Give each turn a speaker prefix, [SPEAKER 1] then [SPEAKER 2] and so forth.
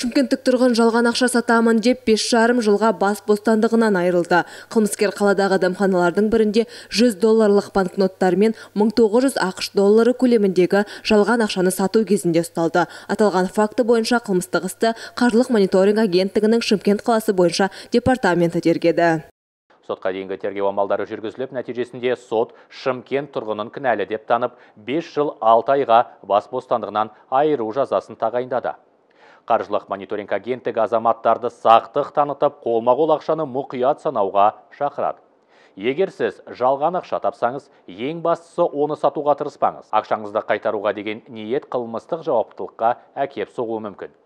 [SPEAKER 1] шымкенттік тұрғын жалған ақша сатамын деп 5 жарым жылға бас бостандығынан айырылды қылмыскер қаладағы дәмханалардың бірінде 100 долларлық банкноттар мен 1900 ақш доллары көлеміндегі жалған ақшаны сату кезінде ұсталды аталған факты бойынша қылмыстық істі қаржылық мониторинг агенттігінің шымкент қаласы бойынша департаменті тергеді
[SPEAKER 2] сотқа дейінгі тергеу амалдары жүргізіліп нәтижесінде сот шымкент тұрғынын кінәлі деп танып 5 жыл 6 айға бас бостандығынан айыру жазасын тағайындады Қаржылық мониторинг агенттігі азаматтарды сақтық танытып, қолма-қол ақшаны мұқият санауға шақырады. Егер сіз жалған ақша тапсаңыз, ең бастысы оны сатуға тырыспаңыз. Ақшаңызды қайтаруға деген ниет қылмыстық жауаптылыққа әкеп соғуы мүмкін.